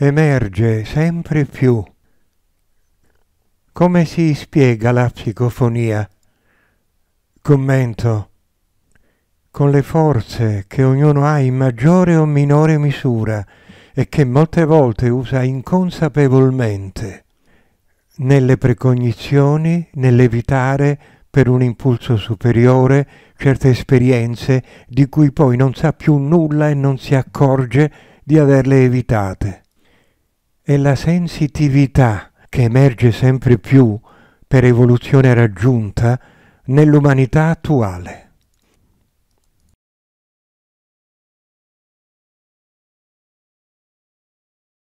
emerge sempre più. Come si spiega la psicofonia? Commento. Con le forze che ognuno ha in maggiore o minore misura e che molte volte usa inconsapevolmente, nelle precognizioni, nell'evitare per un impulso superiore certe esperienze di cui poi non sa più nulla e non si accorge di averle evitate e la sensitività che emerge sempre più per evoluzione raggiunta nell'umanità attuale.